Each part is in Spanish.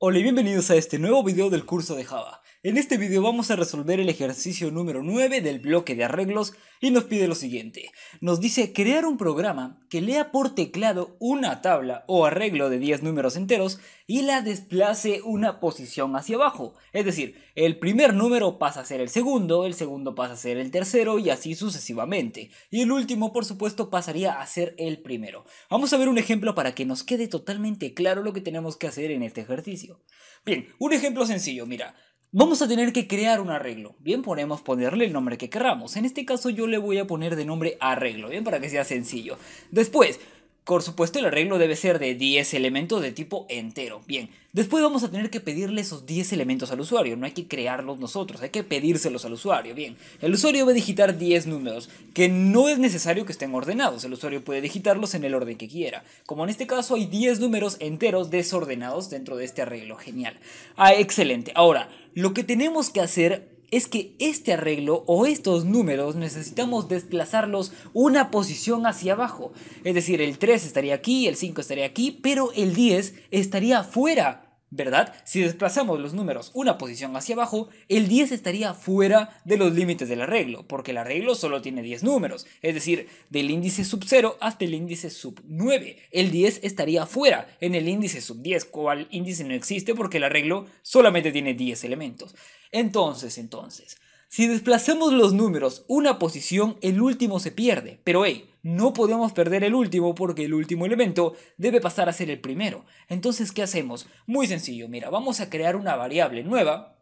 Hola y bienvenidos a este nuevo video del curso de Java. En este video vamos a resolver el ejercicio número 9 del bloque de arreglos y nos pide lo siguiente. Nos dice crear un programa que lea por teclado una tabla o arreglo de 10 números enteros y la desplace una posición hacia abajo. Es decir, el primer número pasa a ser el segundo, el segundo pasa a ser el tercero y así sucesivamente. Y el último, por supuesto, pasaría a ser el primero. Vamos a ver un ejemplo para que nos quede totalmente claro lo que tenemos que hacer en este ejercicio. Bien, un ejemplo sencillo, mira. Vamos a tener que crear un arreglo. Bien, podemos ponerle el nombre que queramos. En este caso yo le voy a poner de nombre arreglo, bien, para que sea sencillo. Después, por supuesto el arreglo debe ser de 10 elementos de tipo entero. Bien, después vamos a tener que pedirle esos 10 elementos al usuario. No hay que crearlos nosotros, hay que pedírselos al usuario. Bien, el usuario va a digitar 10 números, que no es necesario que estén ordenados. El usuario puede digitarlos en el orden que quiera. Como en este caso hay 10 números enteros desordenados dentro de este arreglo. Genial. Ah, excelente. Ahora... Lo que tenemos que hacer es que este arreglo o estos números necesitamos desplazarlos una posición hacia abajo. Es decir, el 3 estaría aquí, el 5 estaría aquí, pero el 10 estaría fuera ¿verdad? Si desplazamos los números una posición hacia abajo, el 10 estaría fuera de los límites del arreglo, porque el arreglo solo tiene 10 números, es decir, del índice sub 0 hasta el índice sub 9. El 10 estaría fuera en el índice sub 10, cual índice no existe porque el arreglo solamente tiene 10 elementos. Entonces, entonces, si desplazamos los números una posición, el último se pierde. Pero hey, no podemos perder el último porque el último elemento debe pasar a ser el primero. Entonces, ¿qué hacemos? Muy sencillo, mira, vamos a crear una variable nueva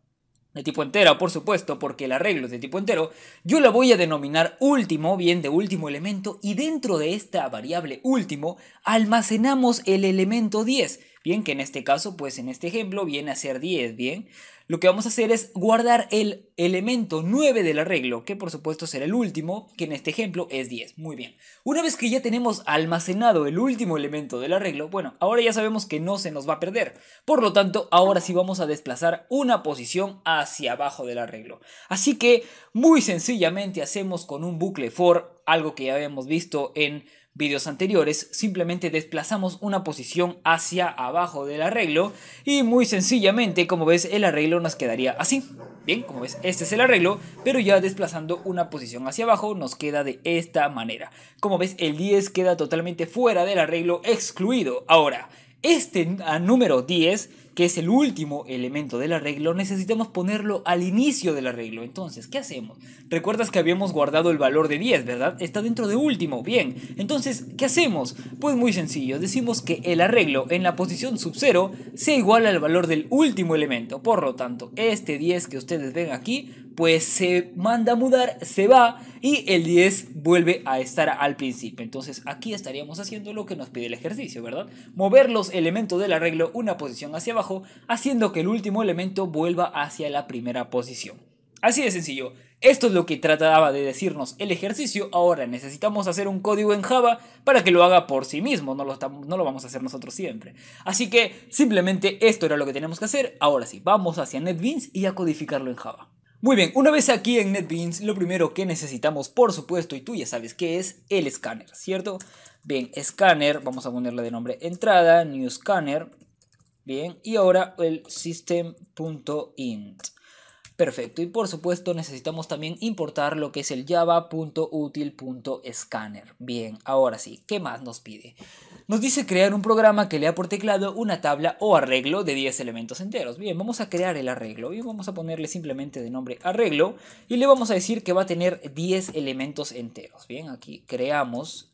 de tipo entero, por supuesto, porque el arreglo es de tipo entero, yo la voy a denominar último, bien de último elemento, y dentro de esta variable último almacenamos el elemento 10, bien que en este caso, pues en este ejemplo viene a ser 10, bien. Lo que vamos a hacer es guardar el elemento 9 del arreglo, que por supuesto será el último, que en este ejemplo es 10. Muy bien. Una vez que ya tenemos almacenado el último elemento del arreglo, bueno, ahora ya sabemos que no se nos va a perder. Por lo tanto, ahora sí vamos a desplazar una posición hacia abajo del arreglo. Así que, muy sencillamente hacemos con un bucle for, algo que ya habíamos visto en Vídeos anteriores, simplemente desplazamos una posición hacia abajo del arreglo y muy sencillamente, como ves, el arreglo nos quedaría así. Bien, como ves, este es el arreglo, pero ya desplazando una posición hacia abajo nos queda de esta manera. Como ves, el 10 queda totalmente fuera del arreglo excluido. Ahora, este ah, número 10 que es el último elemento del arreglo, necesitamos ponerlo al inicio del arreglo. Entonces, ¿qué hacemos? Recuerdas que habíamos guardado el valor de 10, ¿verdad? Está dentro de último, bien. Entonces, ¿qué hacemos? Pues muy sencillo, decimos que el arreglo en la posición sub 0 sea igual al valor del último elemento. Por lo tanto, este 10 que ustedes ven aquí, pues se manda a mudar, se va y el 10 vuelve a estar al principio. Entonces, aquí estaríamos haciendo lo que nos pide el ejercicio, ¿verdad? Mover los elementos del arreglo una posición hacia abajo haciendo que el último elemento vuelva hacia la primera posición. Así de sencillo, esto es lo que trataba de decirnos el ejercicio, ahora necesitamos hacer un código en Java para que lo haga por sí mismo, no lo, no lo vamos a hacer nosotros siempre. Así que simplemente esto era lo que tenemos que hacer, ahora sí, vamos hacia NetBeans y a codificarlo en Java. Muy bien, una vez aquí en NetBeans, lo primero que necesitamos, por supuesto, y tú ya sabes qué es, el escáner, ¿cierto? Bien, Scanner vamos a ponerle de nombre entrada, new scanner, Bien, y ahora el system.int. Perfecto, y por supuesto necesitamos también importar lo que es el java.util.scanner. Bien, ahora sí, ¿qué más nos pide? Nos dice crear un programa que lea por teclado una tabla o arreglo de 10 elementos enteros. Bien, vamos a crear el arreglo y vamos a ponerle simplemente de nombre arreglo y le vamos a decir que va a tener 10 elementos enteros. Bien, aquí creamos,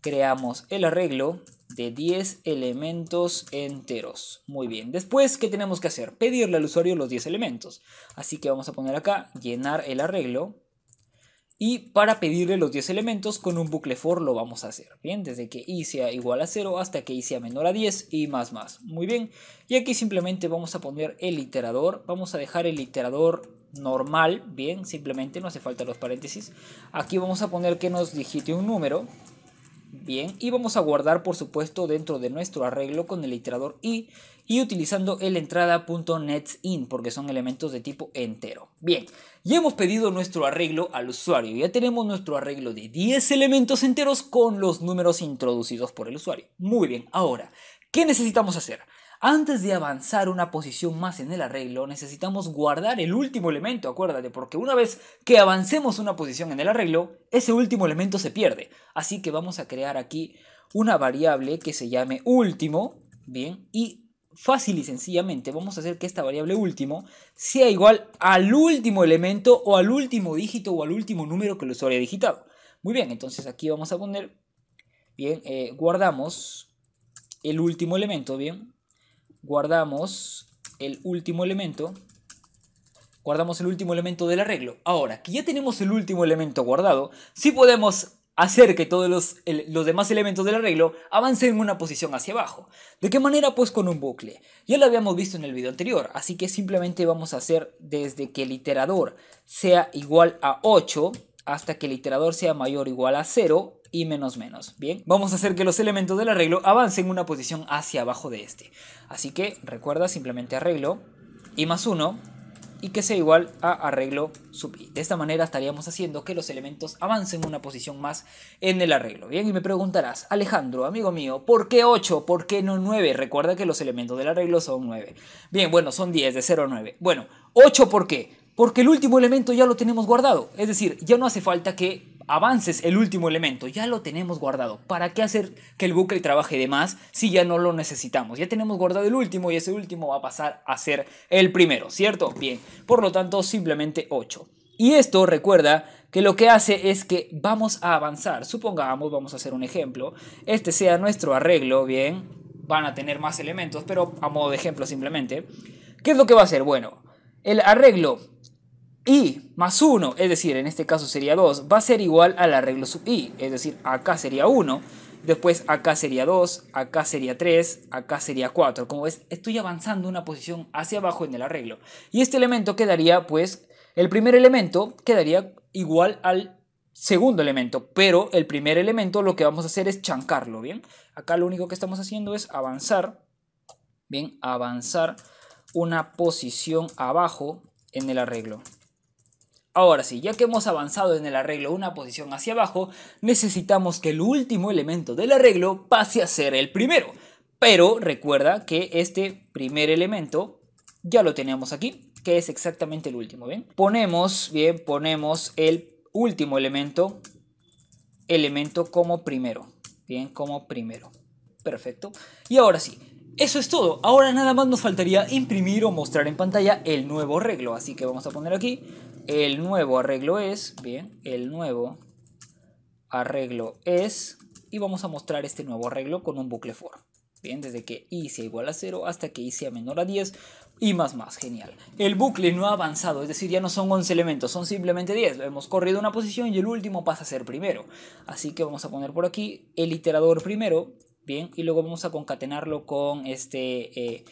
creamos el arreglo de 10 elementos enteros. Muy bien, después, ¿qué tenemos que hacer? Pedirle al usuario los 10 elementos. Así que vamos a poner acá, llenar el arreglo. Y para pedirle los 10 elementos, con un bucle for lo vamos a hacer. Bien, desde que i sea igual a 0 hasta que i sea menor a 10 y más más. Muy bien, y aquí simplemente vamos a poner el iterador. Vamos a dejar el iterador normal, bien, simplemente no hace falta los paréntesis. Aquí vamos a poner que nos digite un número Bien, y vamos a guardar por supuesto dentro de nuestro arreglo con el iterador i y utilizando el entrada.netsin porque son elementos de tipo entero. Bien, ya hemos pedido nuestro arreglo al usuario, ya tenemos nuestro arreglo de 10 elementos enteros con los números introducidos por el usuario. Muy bien, ahora, ¿qué necesitamos hacer? Antes de avanzar una posición más en el arreglo, necesitamos guardar el último elemento, acuérdate, porque una vez que avancemos una posición en el arreglo, ese último elemento se pierde. Así que vamos a crear aquí una variable que se llame último, bien, y fácil y sencillamente vamos a hacer que esta variable último sea igual al último elemento o al último dígito o al último número que el usuario ha digitado. Muy bien, entonces aquí vamos a poner, bien, eh, guardamos el último elemento, bien, guardamos el último elemento, guardamos el último elemento del arreglo. Ahora, que ya tenemos el último elemento guardado, sí podemos hacer que todos los, los, demás elementos del arreglo avancen en una posición hacia abajo. ¿De qué manera? Pues con un bucle. Ya lo habíamos visto en el video anterior, así que simplemente vamos a hacer desde que el iterador sea igual a 8 hasta que el iterador sea mayor o igual a 0 y menos menos. Bien, vamos a hacer que los elementos del arreglo avancen una posición hacia abajo de este. Así que recuerda simplemente arreglo y más 1 y que sea igual a arreglo sub i. De esta manera estaríamos haciendo que los elementos avancen una posición más en el arreglo. Bien, y me preguntarás, Alejandro, amigo mío, ¿por qué 8? ¿Por qué no 9? Recuerda que los elementos del arreglo son 9. Bien, bueno, son 10, de 0 a 9. Bueno, ¿8 por qué? Porque el último elemento ya lo tenemos guardado, es decir, ya no hace falta que avances el último elemento, ya lo tenemos guardado. ¿Para qué hacer que el bucle trabaje de más si ya no lo necesitamos? Ya tenemos guardado el último y ese último va a pasar a ser el primero, ¿cierto? Bien, por lo tanto simplemente 8. Y esto recuerda que lo que hace es que vamos a avanzar. Supongamos, vamos a hacer un ejemplo, este sea nuestro arreglo, bien, van a tener más elementos, pero a modo de ejemplo simplemente. ¿Qué es lo que va a hacer? Bueno, el arreglo i más 1, es decir, en este caso sería 2, va a ser igual al arreglo sub i, es decir, acá sería 1, después acá sería 2, acá sería 3, acá sería 4. Como ves, estoy avanzando una posición hacia abajo en el arreglo. Y este elemento quedaría, pues, el primer elemento quedaría igual al segundo elemento, pero el primer elemento lo que vamos a hacer es chancarlo, ¿bien? Acá lo único que estamos haciendo es avanzar, ¿bien? Avanzar una posición abajo en el arreglo. Ahora sí, ya que hemos avanzado en el arreglo una posición hacia abajo, necesitamos que el último elemento del arreglo pase a ser el primero. Pero recuerda que este primer elemento ya lo tenemos aquí, que es exactamente el último, ¿bien? Ponemos, bien, ponemos el último elemento, elemento como primero, bien, como primero. Perfecto. Y ahora sí, eso es todo, ahora nada más nos faltaría imprimir o mostrar en pantalla el nuevo arreglo, así que vamos a poner aquí, el nuevo arreglo es, bien, el nuevo arreglo es, y vamos a mostrar este nuevo arreglo con un bucle for. Bien, desde que i sea igual a 0 hasta que i sea menor a 10 y más más, genial. El bucle no ha avanzado, es decir, ya no son 11 elementos, son simplemente 10. Hemos corrido una posición y el último pasa a ser primero. Así que vamos a poner por aquí el iterador primero Bien, y luego vamos a concatenarlo con este eh,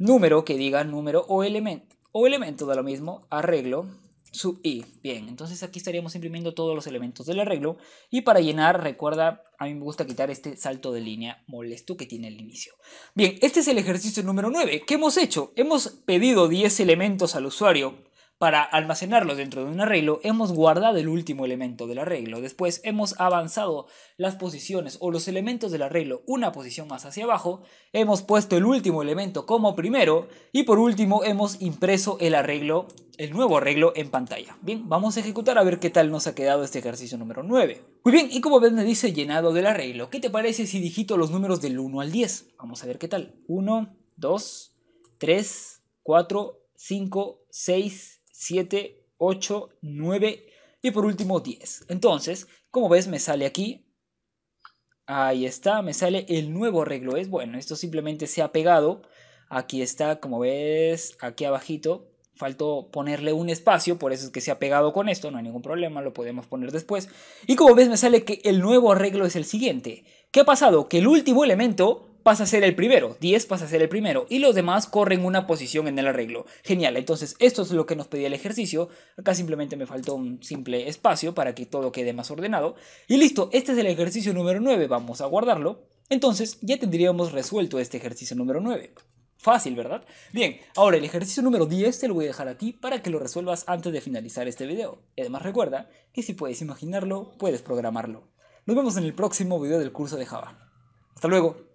número que diga número o elemento. O elemento da lo mismo, arreglo, sub i. Bien, entonces aquí estaríamos imprimiendo todos los elementos del arreglo. Y para llenar, recuerda, a mí me gusta quitar este salto de línea molesto que tiene el inicio. Bien, este es el ejercicio número 9. ¿Qué hemos hecho? Hemos pedido 10 elementos al usuario para almacenarlo dentro de un arreglo, hemos guardado el último elemento del arreglo. Después hemos avanzado las posiciones o los elementos del arreglo una posición más hacia abajo. Hemos puesto el último elemento como primero. Y por último hemos impreso el arreglo, el nuevo arreglo en pantalla. Bien, vamos a ejecutar a ver qué tal nos ha quedado este ejercicio número 9. Muy bien, y como ves me dice llenado del arreglo. ¿Qué te parece si digito los números del 1 al 10? Vamos a ver qué tal. 1, 2, 3, 4, 5, 6, 7, 8, 9 y por último 10. Entonces, como ves, me sale aquí. Ahí está, me sale el nuevo arreglo. Es bueno, esto simplemente se ha pegado. Aquí está, como ves, aquí abajito. Faltó ponerle un espacio, por eso es que se ha pegado con esto, no hay ningún problema, lo podemos poner después. Y como ves, me sale que el nuevo arreglo es el siguiente. ¿Qué ha pasado? Que el último elemento pasa a ser el primero, 10 pasa a ser el primero y los demás corren una posición en el arreglo. Genial, entonces esto es lo que nos pedía el ejercicio, acá simplemente me faltó un simple espacio para que todo quede más ordenado y listo, este es el ejercicio número 9, vamos a guardarlo, entonces ya tendríamos resuelto este ejercicio número 9. Fácil, ¿verdad? Bien, ahora el ejercicio número 10 te lo voy a dejar a ti para que lo resuelvas antes de finalizar este video. Y además recuerda que si puedes imaginarlo, puedes programarlo. Nos vemos en el próximo video del curso de Java. Hasta luego.